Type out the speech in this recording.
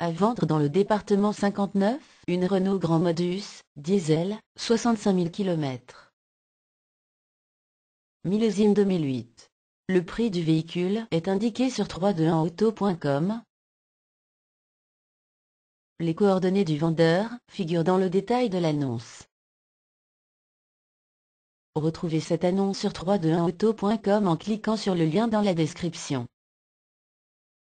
À vendre dans le département 59, une Renault Grand Modus, diesel, 65 000 km. Millésime 2008. Le prix du véhicule est indiqué sur 321auto.com. Les coordonnées du vendeur figurent dans le détail de l'annonce. Retrouvez cette annonce sur 321auto.com en cliquant sur le lien dans la description.